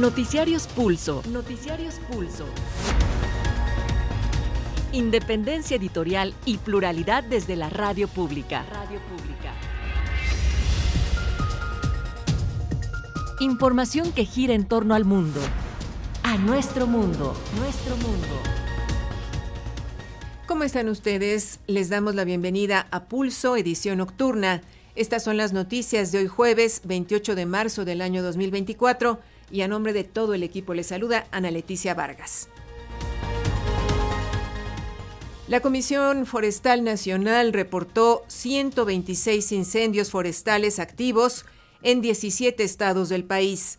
Noticiarios Pulso. Noticiarios Pulso. Independencia editorial y pluralidad desde la radio pública. Radio pública. Información que gira en torno al mundo. A nuestro mundo. Nuestro mundo. ¿Cómo están ustedes? Les damos la bienvenida a Pulso, edición nocturna. Estas son las noticias de hoy jueves 28 de marzo del año 2024 y a nombre de todo el equipo le saluda Ana Leticia Vargas. La Comisión Forestal Nacional reportó 126 incendios forestales activos en 17 estados del país.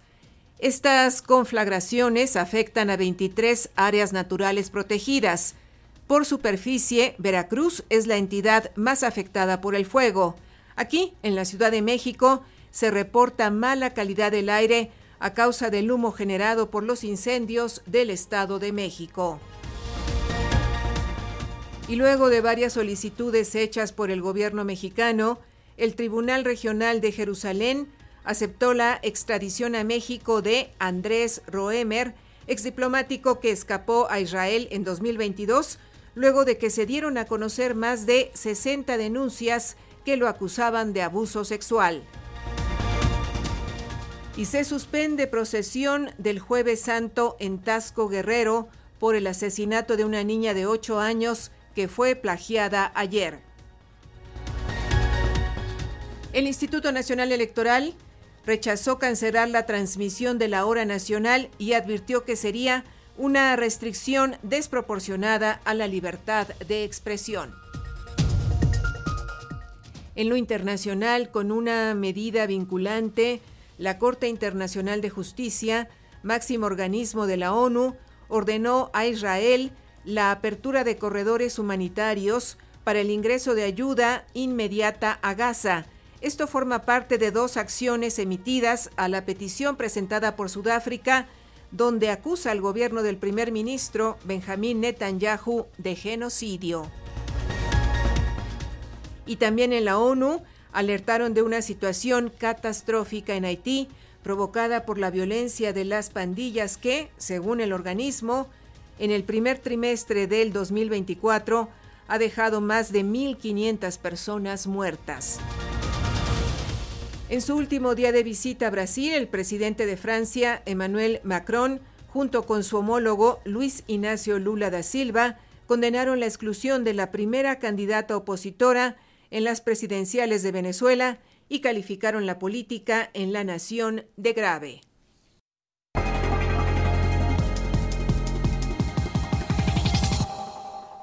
Estas conflagraciones afectan a 23 áreas naturales protegidas. Por superficie, Veracruz es la entidad más afectada por el fuego. Aquí, en la Ciudad de México, se reporta mala calidad del aire a causa del humo generado por los incendios del Estado de México. Y luego de varias solicitudes hechas por el gobierno mexicano, el Tribunal Regional de Jerusalén aceptó la extradición a México de Andrés Roemer, exdiplomático que escapó a Israel en 2022, luego de que se dieron a conocer más de 60 denuncias que lo acusaban de abuso sexual. Y se suspende procesión del jueves santo en Tasco Guerrero por el asesinato de una niña de 8 años que fue plagiada ayer. El Instituto Nacional Electoral rechazó cancelar la transmisión de la hora nacional y advirtió que sería una restricción desproporcionada a la libertad de expresión. En lo internacional, con una medida vinculante, la Corte Internacional de Justicia, máximo organismo de la ONU, ordenó a Israel la apertura de corredores humanitarios para el ingreso de ayuda inmediata a Gaza. Esto forma parte de dos acciones emitidas a la petición presentada por Sudáfrica, donde acusa al gobierno del primer ministro Benjamín Netanyahu de genocidio. Y también en la ONU, alertaron de una situación catastrófica en Haití provocada por la violencia de las pandillas que, según el organismo, en el primer trimestre del 2024 ha dejado más de 1.500 personas muertas. En su último día de visita a Brasil, el presidente de Francia, Emmanuel Macron, junto con su homólogo Luis Ignacio Lula da Silva, condenaron la exclusión de la primera candidata opositora en las presidenciales de Venezuela y calificaron la política en la nación de grave.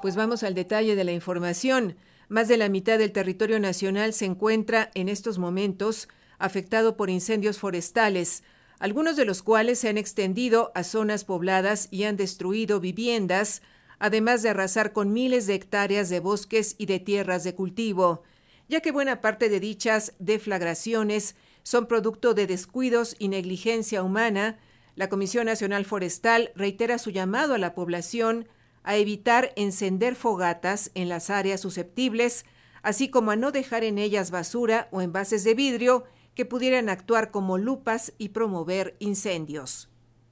Pues vamos al detalle de la información. Más de la mitad del territorio nacional se encuentra en estos momentos afectado por incendios forestales, algunos de los cuales se han extendido a zonas pobladas y han destruido viviendas, además de arrasar con miles de hectáreas de bosques y de tierras de cultivo, ya que buena parte de dichas deflagraciones son producto de descuidos y negligencia humana, la Comisión Nacional Forestal reitera su llamado a la población a evitar encender fogatas en las áreas susceptibles, así como a no dejar en ellas basura o envases de vidrio que pudieran actuar como lupas y promover incendios.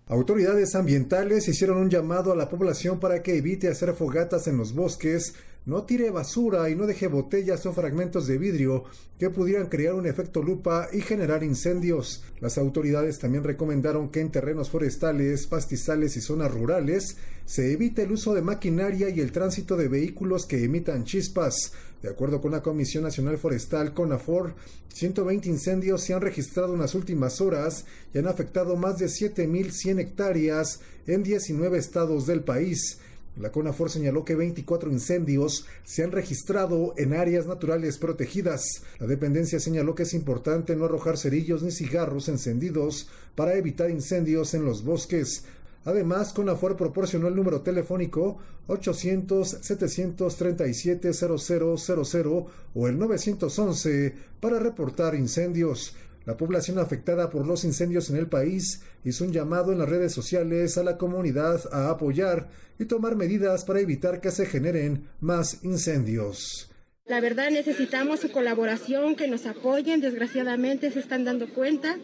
Autoridades ambientales hicieron un llamado a la población para que evite hacer fogatas en los bosques no tire basura y no deje botellas o fragmentos de vidrio que pudieran crear un efecto lupa y generar incendios. Las autoridades también recomendaron que en terrenos forestales, pastizales y zonas rurales se evite el uso de maquinaria y el tránsito de vehículos que emitan chispas. De acuerdo con la Comisión Nacional Forestal, CONAFOR, 120 incendios se han registrado en las últimas horas y han afectado más de 7.100 hectáreas en 19 estados del país. La CONAFOR señaló que 24 incendios se han registrado en áreas naturales protegidas. La dependencia señaló que es importante no arrojar cerillos ni cigarros encendidos para evitar incendios en los bosques. Además, CONAFOR proporcionó el número telefónico 800-737-0000 o el 911 para reportar incendios. La población afectada por los incendios en el país hizo un llamado en las redes sociales a la comunidad a apoyar y tomar medidas para evitar que se generen más incendios. La verdad necesitamos su colaboración, que nos apoyen. Desgraciadamente se están dando cuenta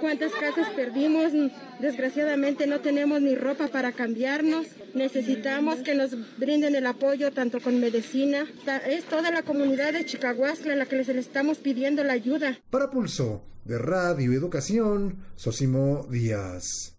cuántas casas perdimos. Desgraciadamente no tenemos ni ropa para cambiarnos. Necesitamos que nos brinden el apoyo tanto con medicina. Es toda la comunidad de Chicahuasca la que les estamos pidiendo la ayuda. Para Pulso, de Radio Educación, Sosimo Díaz.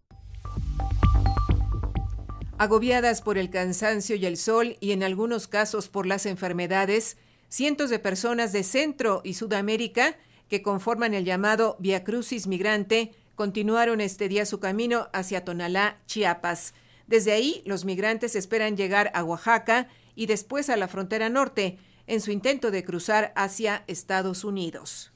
Agobiadas por el cansancio y el sol y en algunos casos por las enfermedades, cientos de personas de Centro y Sudamérica que conforman el llamado Via Crucis Migrante continuaron este día su camino hacia Tonalá, Chiapas. Desde ahí, los migrantes esperan llegar a Oaxaca y después a la frontera norte en su intento de cruzar hacia Estados Unidos.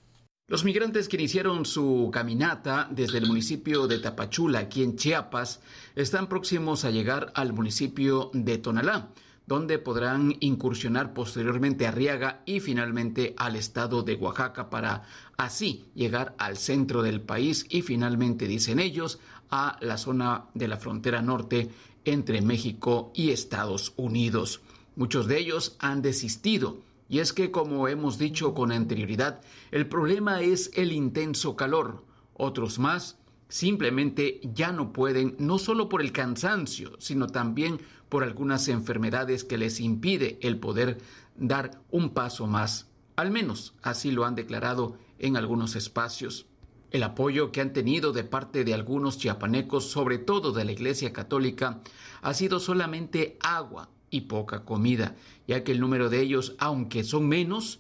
Los migrantes que iniciaron su caminata desde el municipio de Tapachula, aquí en Chiapas, están próximos a llegar al municipio de Tonalá, donde podrán incursionar posteriormente a Riaga y finalmente al estado de Oaxaca para así llegar al centro del país y finalmente, dicen ellos, a la zona de la frontera norte entre México y Estados Unidos. Muchos de ellos han desistido y es que, como hemos dicho con anterioridad, el problema es el intenso calor. Otros más simplemente ya no pueden, no solo por el cansancio, sino también por algunas enfermedades que les impide el poder dar un paso más. Al menos así lo han declarado en algunos espacios. El apoyo que han tenido de parte de algunos chiapanecos, sobre todo de la Iglesia Católica, ha sido solamente agua y poca comida, ya que el número de ellos, aunque son menos,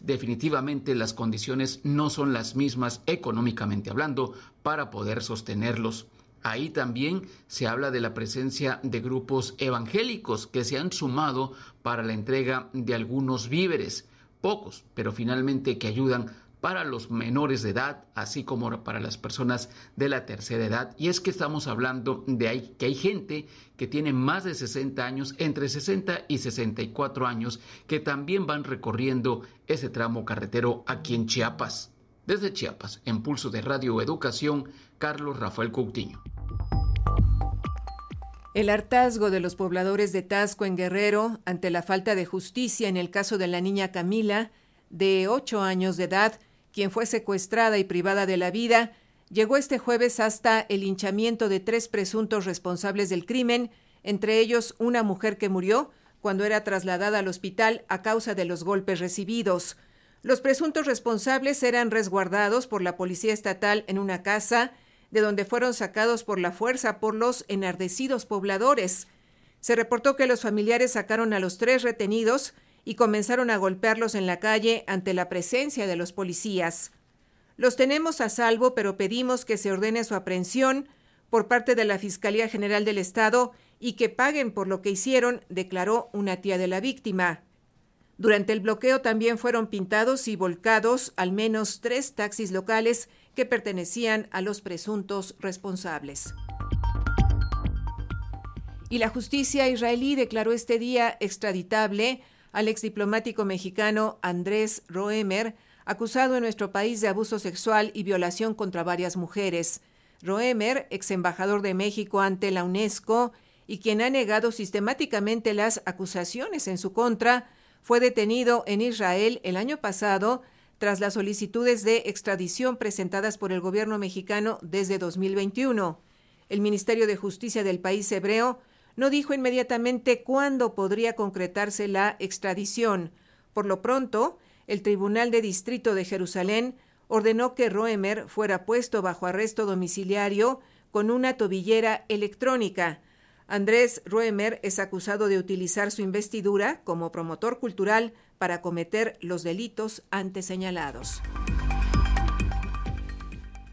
definitivamente las condiciones no son las mismas económicamente hablando para poder sostenerlos. Ahí también se habla de la presencia de grupos evangélicos que se han sumado para la entrega de algunos víveres, pocos, pero finalmente que ayudan para los menores de edad, así como para las personas de la tercera edad. Y es que estamos hablando de ahí, que hay gente que tiene más de 60 años, entre 60 y 64 años, que también van recorriendo ese tramo carretero aquí en Chiapas. Desde Chiapas, en pulso de Radio Educación, Carlos Rafael Coutinho. El hartazgo de los pobladores de Tasco en Guerrero ante la falta de justicia en el caso de la niña Camila, de 8 años de edad, quien fue secuestrada y privada de la vida, llegó este jueves hasta el hinchamiento de tres presuntos responsables del crimen, entre ellos una mujer que murió cuando era trasladada al hospital a causa de los golpes recibidos. Los presuntos responsables eran resguardados por la policía estatal en una casa, de donde fueron sacados por la fuerza por los enardecidos pobladores. Se reportó que los familiares sacaron a los tres retenidos, y comenzaron a golpearlos en la calle ante la presencia de los policías. Los tenemos a salvo, pero pedimos que se ordene su aprehensión por parte de la Fiscalía General del Estado y que paguen por lo que hicieron, declaró una tía de la víctima. Durante el bloqueo también fueron pintados y volcados al menos tres taxis locales que pertenecían a los presuntos responsables. Y la justicia israelí declaró este día extraditable al exdiplomático mexicano Andrés Roemer, acusado en nuestro país de abuso sexual y violación contra varias mujeres. Roemer, ex embajador de México ante la UNESCO y quien ha negado sistemáticamente las acusaciones en su contra, fue detenido en Israel el año pasado tras las solicitudes de extradición presentadas por el gobierno mexicano desde 2021. El Ministerio de Justicia del país hebreo no dijo inmediatamente cuándo podría concretarse la extradición. Por lo pronto, el Tribunal de Distrito de Jerusalén ordenó que Roemer fuera puesto bajo arresto domiciliario con una tobillera electrónica. Andrés Roemer es acusado de utilizar su investidura como promotor cultural para cometer los delitos antes señalados.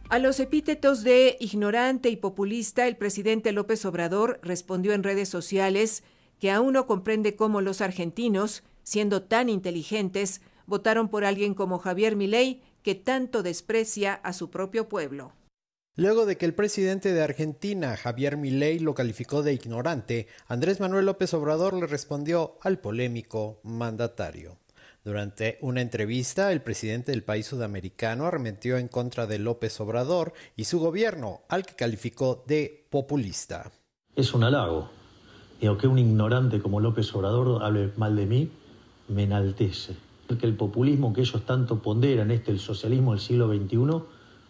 A los epítetos de ignorante y populista, el presidente López Obrador respondió en redes sociales que aún no comprende cómo los argentinos, siendo tan inteligentes, votaron por alguien como Javier Milei, que tanto desprecia a su propio pueblo. Luego de que el presidente de Argentina, Javier Milei, lo calificó de ignorante, Andrés Manuel López Obrador le respondió al polémico mandatario. Durante una entrevista, el presidente del país sudamericano arremetió en contra de López Obrador y su gobierno, al que calificó de populista. Es un halago. Y aunque un ignorante como López Obrador hable mal de mí, me enaltece. porque el populismo que ellos tanto ponderan, este el socialismo del siglo XXI,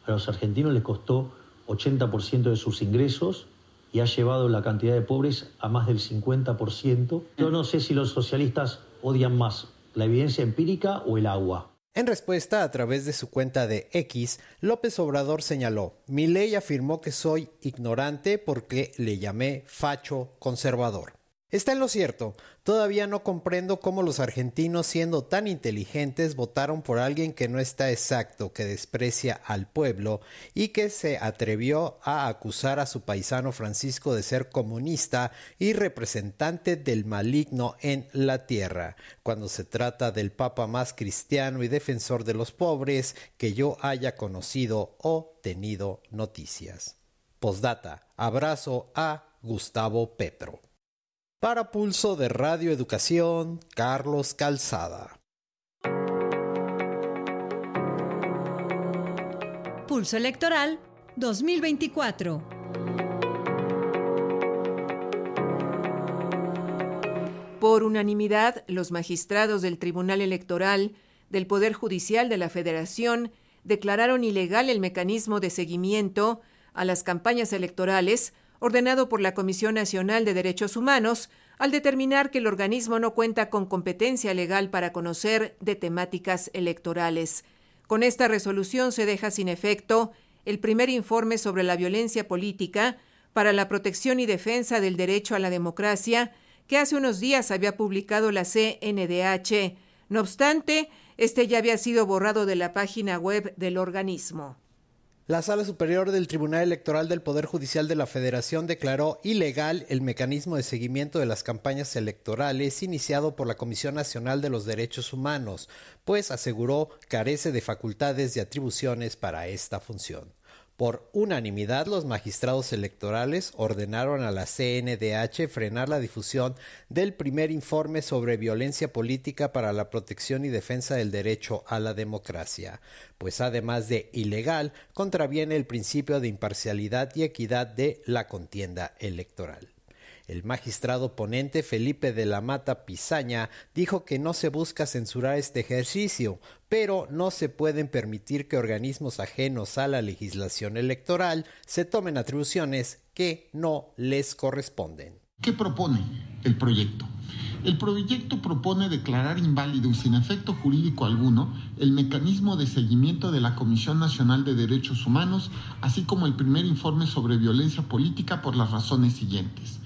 a los argentinos les costó 80% de sus ingresos y ha llevado la cantidad de pobres a más del 50%. Yo no sé si los socialistas odian más la evidencia empírica o el agua. En respuesta a través de su cuenta de X, López Obrador señaló, mi ley afirmó que soy ignorante porque le llamé facho conservador. Está en lo cierto, todavía no comprendo cómo los argentinos siendo tan inteligentes votaron por alguien que no está exacto, que desprecia al pueblo y que se atrevió a acusar a su paisano Francisco de ser comunista y representante del maligno en la tierra, cuando se trata del papa más cristiano y defensor de los pobres que yo haya conocido o tenido noticias. Postdata, abrazo a Gustavo Petro. Para Pulso de Radio Educación, Carlos Calzada. Pulso Electoral 2024. Por unanimidad, los magistrados del Tribunal Electoral del Poder Judicial de la Federación declararon ilegal el mecanismo de seguimiento a las campañas electorales ordenado por la Comisión Nacional de Derechos Humanos, al determinar que el organismo no cuenta con competencia legal para conocer de temáticas electorales. Con esta resolución se deja sin efecto el primer informe sobre la violencia política para la protección y defensa del derecho a la democracia que hace unos días había publicado la CNDH. No obstante, este ya había sido borrado de la página web del organismo. La Sala Superior del Tribunal Electoral del Poder Judicial de la Federación declaró ilegal el mecanismo de seguimiento de las campañas electorales iniciado por la Comisión Nacional de los Derechos Humanos, pues aseguró carece de facultades y atribuciones para esta función. Por unanimidad, los magistrados electorales ordenaron a la CNDH frenar la difusión del primer informe sobre violencia política para la protección y defensa del derecho a la democracia, pues además de ilegal, contraviene el principio de imparcialidad y equidad de la contienda electoral. El magistrado ponente Felipe de la Mata Pisaña dijo que no se busca censurar este ejercicio, pero no se pueden permitir que organismos ajenos a la legislación electoral se tomen atribuciones que no les corresponden. ¿Qué propone el proyecto? El proyecto propone declarar inválido y sin efecto jurídico alguno el mecanismo de seguimiento de la Comisión Nacional de Derechos Humanos, así como el primer informe sobre violencia política por las razones siguientes.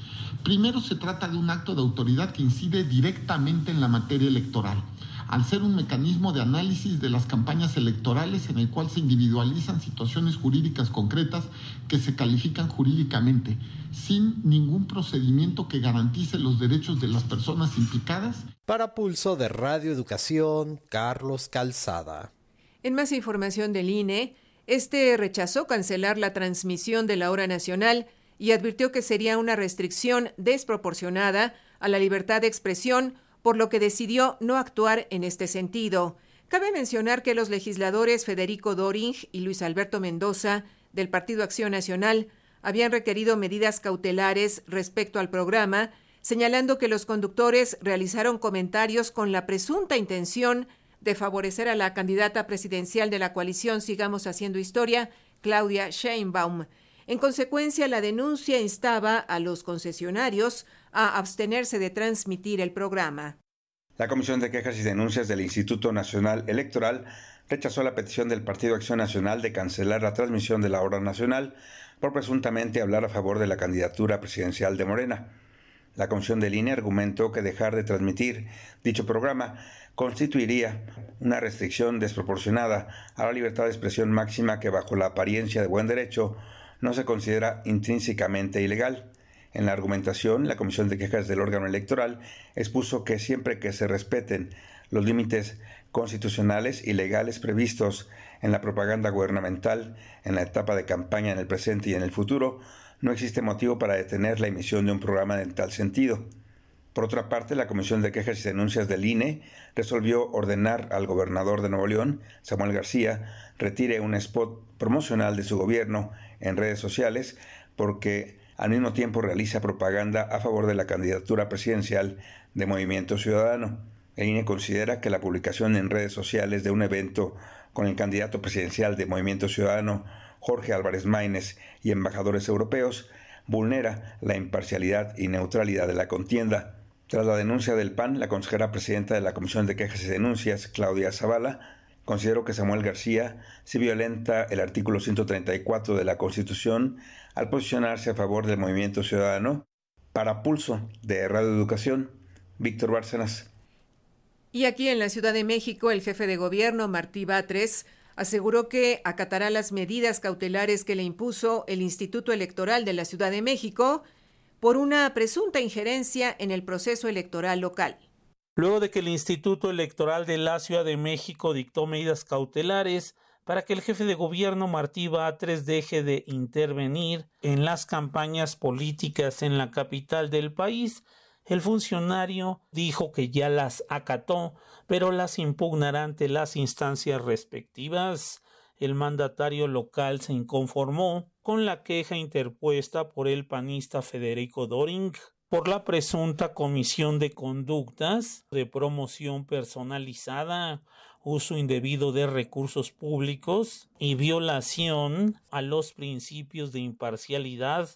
Primero se trata de un acto de autoridad que incide directamente en la materia electoral, al ser un mecanismo de análisis de las campañas electorales en el cual se individualizan situaciones jurídicas concretas que se califican jurídicamente, sin ningún procedimiento que garantice los derechos de las personas implicadas. Para pulso de Radio Educación, Carlos Calzada. En más información del INE, este rechazó cancelar la transmisión de la hora nacional y advirtió que sería una restricción desproporcionada a la libertad de expresión, por lo que decidió no actuar en este sentido. Cabe mencionar que los legisladores Federico Doring y Luis Alberto Mendoza, del Partido Acción Nacional, habían requerido medidas cautelares respecto al programa, señalando que los conductores realizaron comentarios con la presunta intención de favorecer a la candidata presidencial de la coalición Sigamos Haciendo Historia, Claudia Sheinbaum. En consecuencia, la denuncia instaba a los concesionarios a abstenerse de transmitir el programa. La Comisión de Quejas y Denuncias del Instituto Nacional Electoral rechazó la petición del Partido Acción Nacional de cancelar la transmisión de la hora nacional por presuntamente hablar a favor de la candidatura presidencial de Morena. La Comisión de Línea argumentó que dejar de transmitir dicho programa constituiría una restricción desproporcionada a la libertad de expresión máxima que bajo la apariencia de buen derecho no se considera intrínsecamente ilegal. En la argumentación, la Comisión de Quejas del órgano electoral expuso que siempre que se respeten los límites constitucionales y legales previstos en la propaganda gubernamental, en la etapa de campaña en el presente y en el futuro, no existe motivo para detener la emisión de un programa en tal sentido. Por otra parte, la Comisión de Quejas y Denuncias del INE resolvió ordenar al gobernador de Nuevo León, Samuel García, retire un spot promocional de su gobierno en redes sociales porque al mismo tiempo realiza propaganda a favor de la candidatura presidencial de Movimiento Ciudadano. El INE considera que la publicación en redes sociales de un evento con el candidato presidencial de Movimiento Ciudadano, Jorge Álvarez Maínez, y embajadores europeos, vulnera la imparcialidad y neutralidad de la contienda tras la denuncia del PAN, la consejera presidenta de la Comisión de Quejas y Denuncias, Claudia Zavala, consideró que Samuel García se violenta el artículo 134 de la Constitución al posicionarse a favor del movimiento ciudadano para pulso de Radio Educación, Víctor Bárcenas. Y aquí en la Ciudad de México, el jefe de gobierno, Martí Batres, aseguró que acatará las medidas cautelares que le impuso el Instituto Electoral de la Ciudad de México por una presunta injerencia en el proceso electoral local. Luego de que el Instituto Electoral de la Ciudad de México dictó medidas cautelares para que el jefe de gobierno Martí Batres deje de intervenir en las campañas políticas en la capital del país, el funcionario dijo que ya las acató, pero las impugnará ante las instancias respectivas el mandatario local se inconformó con la queja interpuesta por el panista Federico Doring por la presunta comisión de conductas de promoción personalizada, uso indebido de recursos públicos y violación a los principios de imparcialidad,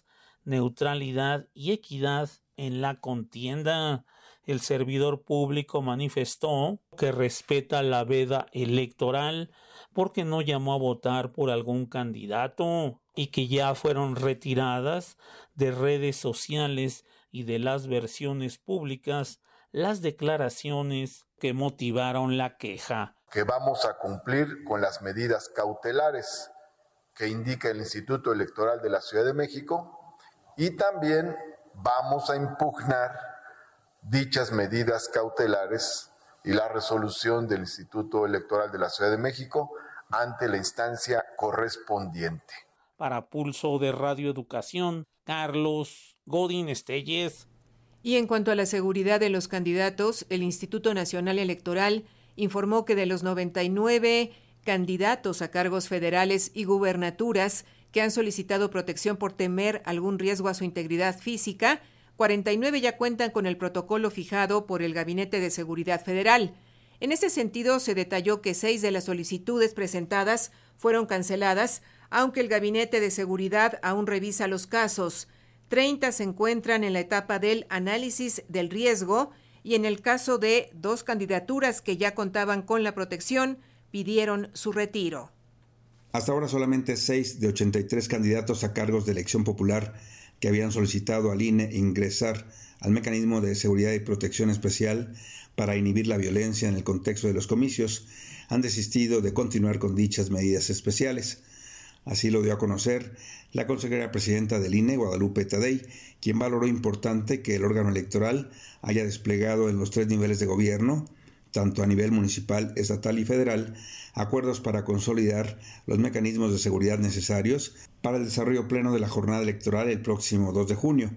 neutralidad y equidad en la contienda el servidor público manifestó que respeta la veda electoral porque no llamó a votar por algún candidato y que ya fueron retiradas de redes sociales y de las versiones públicas las declaraciones que motivaron la queja. Que vamos a cumplir con las medidas cautelares que indica el Instituto Electoral de la Ciudad de México y también vamos a impugnar dichas medidas cautelares y la resolución del Instituto Electoral de la Ciudad de México ante la instancia correspondiente. Para Pulso de Radio Educación, Carlos Godín Estellez. Y en cuanto a la seguridad de los candidatos, el Instituto Nacional Electoral informó que de los 99 candidatos a cargos federales y gubernaturas que han solicitado protección por temer algún riesgo a su integridad física, 49 ya cuentan con el protocolo fijado por el Gabinete de Seguridad Federal. En ese sentido, se detalló que seis de las solicitudes presentadas fueron canceladas, aunque el Gabinete de Seguridad aún revisa los casos. 30 se encuentran en la etapa del análisis del riesgo y en el caso de dos candidaturas que ya contaban con la protección, pidieron su retiro. Hasta ahora solamente seis de 83 candidatos a cargos de elección popular que habían solicitado al INE ingresar al mecanismo de seguridad y protección especial para inhibir la violencia en el contexto de los comicios, han desistido de continuar con dichas medidas especiales. Así lo dio a conocer la consejera presidenta del INE, Guadalupe Tadei, quien valoró importante que el órgano electoral haya desplegado en los tres niveles de gobierno tanto a nivel municipal, estatal y federal, acuerdos para consolidar los mecanismos de seguridad necesarios para el desarrollo pleno de la jornada electoral el próximo 2 de junio.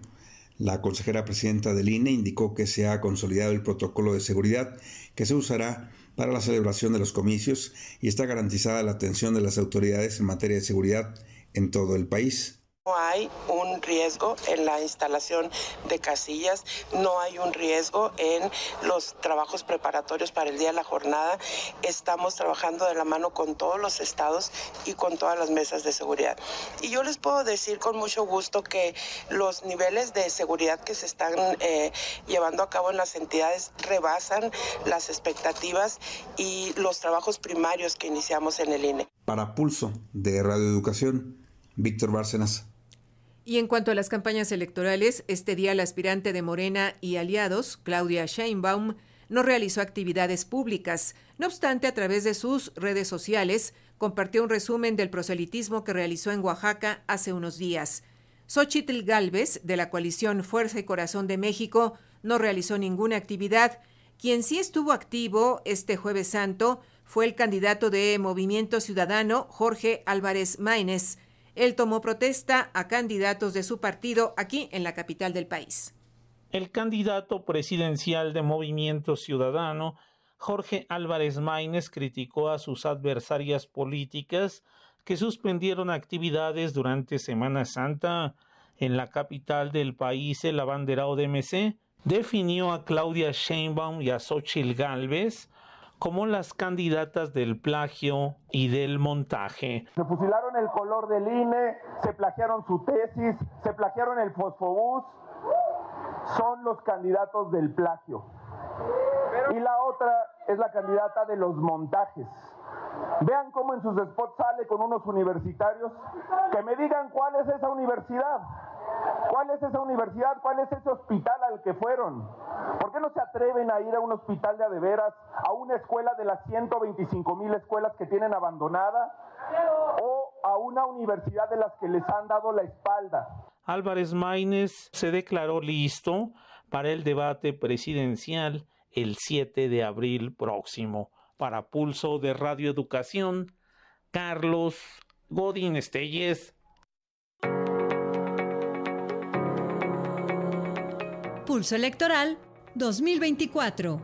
La consejera presidenta del INE indicó que se ha consolidado el protocolo de seguridad que se usará para la celebración de los comicios y está garantizada la atención de las autoridades en materia de seguridad en todo el país. No hay un riesgo en la instalación de casillas, no hay un riesgo en los trabajos preparatorios para el día de la jornada. Estamos trabajando de la mano con todos los estados y con todas las mesas de seguridad. Y yo les puedo decir con mucho gusto que los niveles de seguridad que se están eh, llevando a cabo en las entidades rebasan las expectativas y los trabajos primarios que iniciamos en el INE. Para pulso de radioeducación. Víctor Bárcenas. Y en cuanto a las campañas electorales, este día la aspirante de Morena y aliados, Claudia Sheinbaum, no realizó actividades públicas. No obstante, a través de sus redes sociales, compartió un resumen del proselitismo que realizó en Oaxaca hace unos días. Xochitl Galvez, de la coalición Fuerza y Corazón de México, no realizó ninguna actividad. Quien sí estuvo activo este Jueves Santo fue el candidato de Movimiento Ciudadano, Jorge Álvarez Maínez él tomó protesta a candidatos de su partido aquí en la capital del país. El candidato presidencial de Movimiento Ciudadano, Jorge Álvarez Maínez, criticó a sus adversarias políticas que suspendieron actividades durante Semana Santa. En la capital del país, el abanderado de MC definió a Claudia Sheinbaum y a Xochil Gálvez como las candidatas del plagio y del montaje. Se fusilaron el color del INE, se plagiaron su tesis, se plagiaron el fosfobús. Son los candidatos del plagio. Y la otra es la candidata de los montajes. Vean cómo en sus spots sale con unos universitarios. Que me digan cuál es esa universidad. ¿Cuál es esa universidad? ¿Cuál es ese hospital al que fueron? ¿Por qué no se atreven a ir a un hospital de adeveras, a una escuela de las 125 mil escuelas que tienen abandonada? ¿O a una universidad de las que les han dado la espalda? Álvarez Maínez se declaró listo para el debate presidencial el 7 de abril próximo. Para Pulso de Radio Educación, Carlos Godín Estelles. Electoral 2024.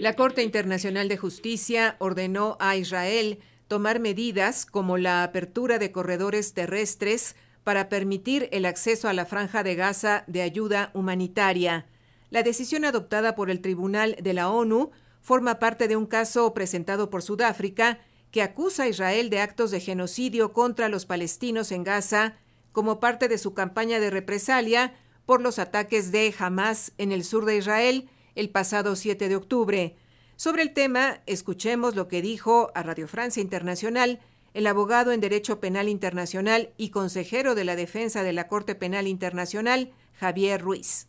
La Corte Internacional de Justicia ordenó a Israel tomar medidas como la apertura de corredores terrestres para permitir el acceso a la franja de Gaza de ayuda humanitaria. La decisión adoptada por el Tribunal de la ONU forma parte de un caso presentado por Sudáfrica que acusa a Israel de actos de genocidio contra los palestinos en Gaza como parte de su campaña de represalia por los ataques de Hamas en el sur de Israel el pasado 7 de octubre. Sobre el tema, escuchemos lo que dijo a Radio Francia Internacional el abogado en Derecho Penal Internacional y consejero de la Defensa de la Corte Penal Internacional, Javier Ruiz.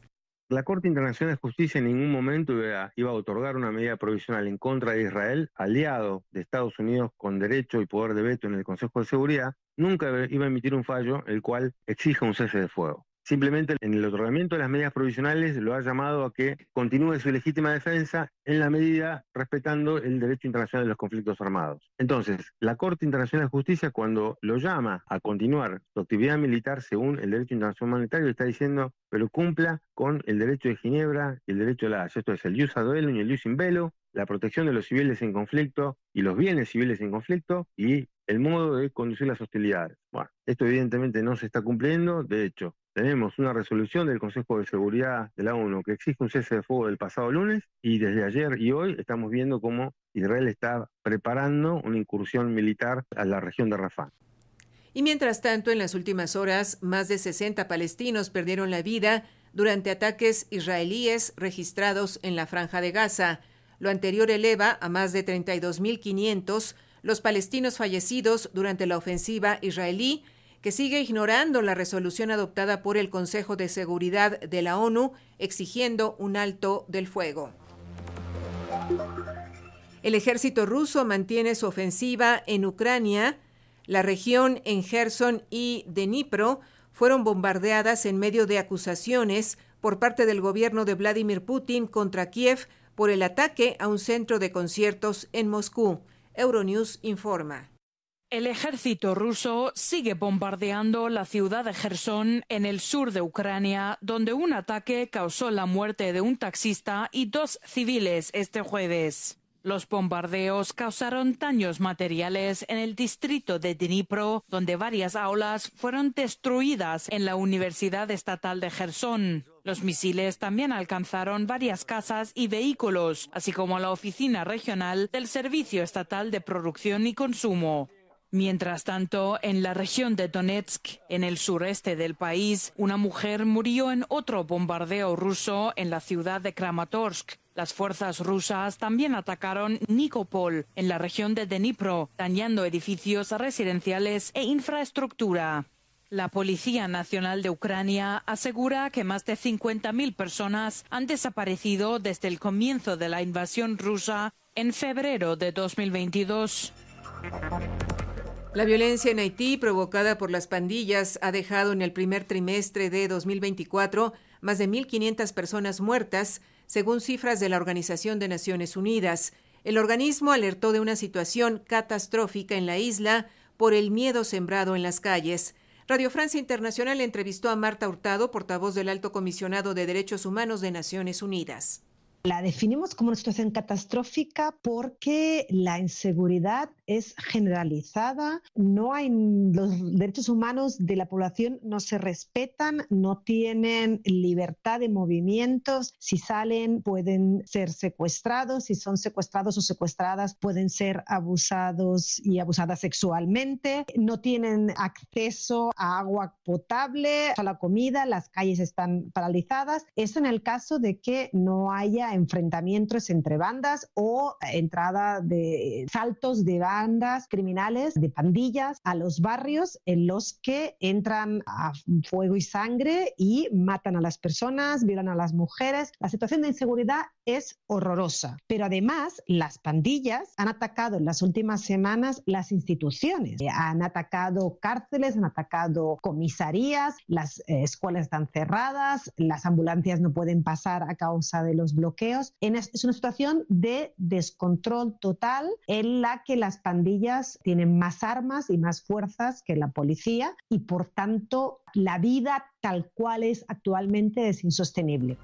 La Corte Internacional de Justicia en ningún momento iba, a otorgar una medida provisional en contra de Israel, aliado de Estados Unidos con derecho y poder de veto en el Consejo de Seguridad, nunca iba a emitir un fallo el cual exija un cese de fuego. Simplemente en el otorgamiento de las medidas provisionales lo ha llamado a que continúe su legítima defensa en la medida respetando el derecho internacional de los conflictos armados. Entonces, la Corte Internacional de Justicia cuando lo llama a continuar su actividad militar según el derecho internacional humanitario está diciendo, pero cumpla con el derecho de Ginebra y el derecho de la Esto es el ius ad y el in velo, la protección de los civiles en conflicto y los bienes civiles en conflicto y el modo de conducir las hostilidades. Bueno, esto evidentemente no se está cumpliendo, de hecho, tenemos una resolución del Consejo de Seguridad de la ONU que exige un cese de fuego del pasado lunes y desde ayer y hoy estamos viendo cómo Israel está preparando una incursión militar a la región de Rafah. Y mientras tanto, en las últimas horas, más de 60 palestinos perdieron la vida durante ataques israelíes registrados en la franja de Gaza. Lo anterior eleva a más de 32.500 los palestinos fallecidos durante la ofensiva israelí que sigue ignorando la resolución adoptada por el Consejo de Seguridad de la ONU exigiendo un alto del fuego. El ejército ruso mantiene su ofensiva en Ucrania. La región en Gerson y Dnipro fueron bombardeadas en medio de acusaciones por parte del gobierno de Vladimir Putin contra Kiev por el ataque a un centro de conciertos en Moscú. Euronews informa. El ejército ruso sigue bombardeando la ciudad de Gerson en el sur de Ucrania, donde un ataque causó la muerte de un taxista y dos civiles este jueves. Los bombardeos causaron daños materiales en el distrito de Dnipro, donde varias aulas fueron destruidas en la Universidad Estatal de Gerson. Los misiles también alcanzaron varias casas y vehículos, así como la oficina regional del Servicio Estatal de Producción y Consumo. Mientras tanto, en la región de Donetsk, en el sureste del país, una mujer murió en otro bombardeo ruso en la ciudad de Kramatorsk. Las fuerzas rusas también atacaron Nikopol, en la región de Dnipro, dañando edificios residenciales e infraestructura. La Policía Nacional de Ucrania asegura que más de 50.000 personas han desaparecido desde el comienzo de la invasión rusa en febrero de 2022. La violencia en Haití provocada por las pandillas ha dejado en el primer trimestre de 2024 más de 1.500 personas muertas, según cifras de la Organización de Naciones Unidas. El organismo alertó de una situación catastrófica en la isla por el miedo sembrado en las calles. Radio Francia Internacional entrevistó a Marta Hurtado, portavoz del Alto Comisionado de Derechos Humanos de Naciones Unidas. La definimos como una situación catastrófica porque la inseguridad es generalizada, no hay los derechos humanos de la población no se respetan, no tienen libertad de movimientos, si salen pueden ser secuestrados, si son secuestrados o secuestradas pueden ser abusados y abusadas sexualmente, no tienen acceso a agua potable, a la comida, las calles están paralizadas. Eso en el caso de que no haya enfrentamientos entre bandas o entrada de saltos de bandas criminales, de pandillas a los barrios en los que entran a fuego y sangre y matan a las personas, violan a las mujeres. La situación de inseguridad es horrorosa, pero además las pandillas han atacado en las últimas semanas las instituciones, eh, han atacado cárceles, han atacado comisarías, las eh, escuelas están cerradas, las ambulancias no pueden pasar a causa de los bloqueos es una situación de descontrol total en la que las pandillas tienen más armas y más fuerzas que la policía y por tanto la vida tal cual es actualmente es insostenible.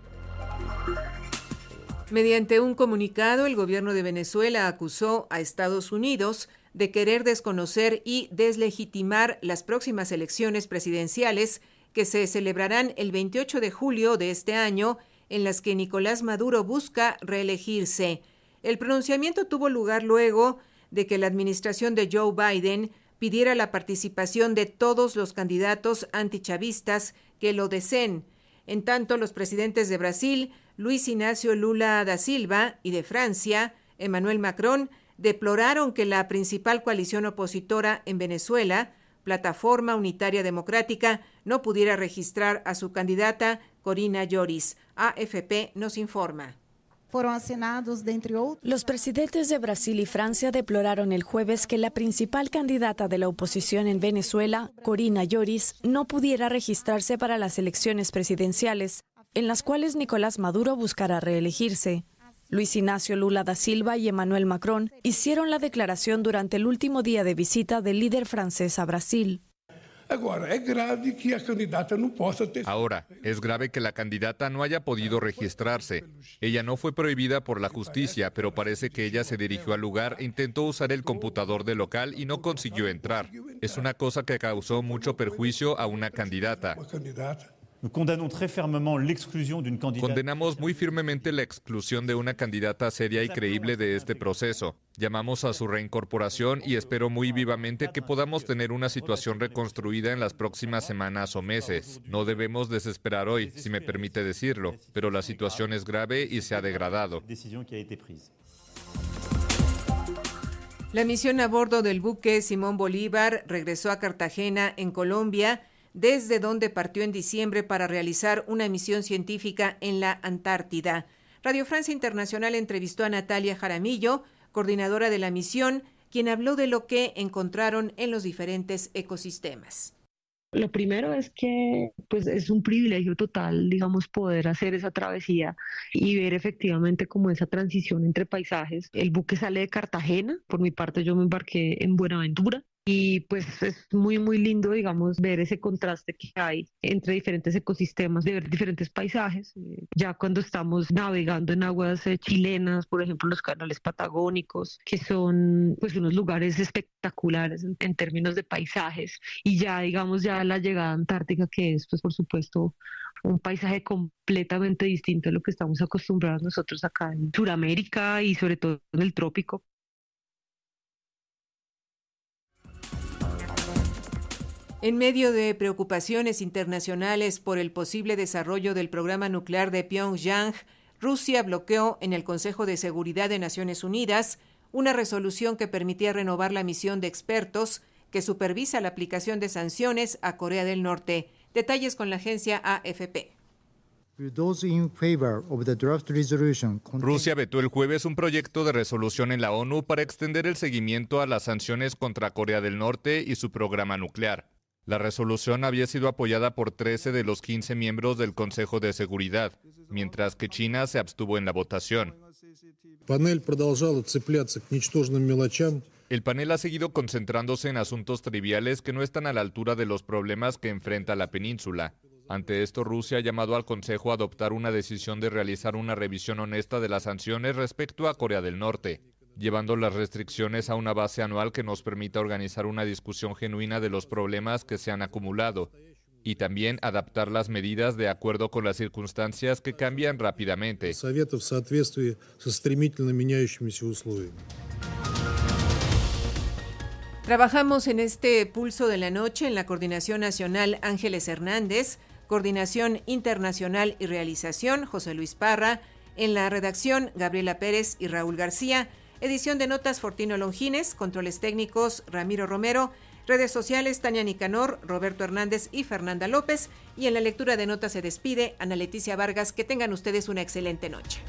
Mediante un comunicado, el gobierno de Venezuela acusó a Estados Unidos de querer desconocer y deslegitimar las próximas elecciones presidenciales que se celebrarán el 28 de julio de este año en las que Nicolás Maduro busca reelegirse. El pronunciamiento tuvo lugar luego de que la administración de Joe Biden pidiera la participación de todos los candidatos antichavistas que lo deseen. En tanto, los presidentes de Brasil, Luis Ignacio Lula da Silva, y de Francia, Emmanuel Macron, deploraron que la principal coalición opositora en Venezuela, Plataforma Unitaria Democrática, no pudiera registrar a su candidata Corina Lloris, AFP nos informa. Los presidentes de Brasil y Francia deploraron el jueves que la principal candidata de la oposición en Venezuela, Corina Lloris, no pudiera registrarse para las elecciones presidenciales, en las cuales Nicolás Maduro buscará reelegirse. Luis Ignacio Lula da Silva y Emmanuel Macron hicieron la declaración durante el último día de visita del líder francés a Brasil. Ahora, es grave que la candidata no haya podido registrarse. Ella no fue prohibida por la justicia, pero parece que ella se dirigió al lugar e intentó usar el computador de local y no consiguió entrar. Es una cosa que causó mucho perjuicio a una candidata. Condenamos muy firmemente la exclusión de una candidata seria y creíble de este proceso. Llamamos a su reincorporación y espero muy vivamente que podamos tener una situación reconstruida en las próximas semanas o meses. No debemos desesperar hoy, si me permite decirlo, pero la situación es grave y se ha degradado. La misión a bordo del buque Simón Bolívar regresó a Cartagena, en Colombia, desde donde partió en diciembre para realizar una misión científica en la Antártida. Radio Francia Internacional entrevistó a Natalia Jaramillo, coordinadora de la misión, quien habló de lo que encontraron en los diferentes ecosistemas. Lo primero es que pues es un privilegio total, digamos, poder hacer esa travesía y ver efectivamente como esa transición entre paisajes. El buque sale de Cartagena, por mi parte yo me embarqué en Buenaventura y pues es muy, muy lindo, digamos, ver ese contraste que hay entre diferentes ecosistemas, de ver diferentes paisajes. Eh, ya cuando estamos navegando en aguas eh, chilenas, por ejemplo, los canales patagónicos, que son pues unos lugares espectaculares en términos de paisajes. Y ya, digamos, ya la llegada Antártica, que es, pues por supuesto, un paisaje completamente distinto a lo que estamos acostumbrados nosotros acá en Sudamérica y sobre todo en el trópico. En medio de preocupaciones internacionales por el posible desarrollo del programa nuclear de Pyongyang, Rusia bloqueó en el Consejo de Seguridad de Naciones Unidas una resolución que permitía renovar la misión de expertos que supervisa la aplicación de sanciones a Corea del Norte. Detalles con la agencia AFP. Rusia vetó el jueves un proyecto de resolución en la ONU para extender el seguimiento a las sanciones contra Corea del Norte y su programa nuclear. La resolución había sido apoyada por 13 de los 15 miembros del Consejo de Seguridad, mientras que China se abstuvo en la votación. El panel ha seguido concentrándose en asuntos triviales que no están a la altura de los problemas que enfrenta la península. Ante esto, Rusia ha llamado al Consejo a adoptar una decisión de realizar una revisión honesta de las sanciones respecto a Corea del Norte llevando las restricciones a una base anual que nos permita organizar una discusión genuina de los problemas que se han acumulado y también adaptar las medidas de acuerdo con las circunstancias que cambian rápidamente. Trabajamos en este pulso de la noche en la Coordinación Nacional Ángeles Hernández, Coordinación Internacional y Realización José Luis Parra, en la redacción Gabriela Pérez y Raúl García, Edición de notas Fortino Longines, controles técnicos Ramiro Romero, redes sociales Tania Nicanor, Roberto Hernández y Fernanda López. Y en la lectura de notas se despide Ana Leticia Vargas. Que tengan ustedes una excelente noche.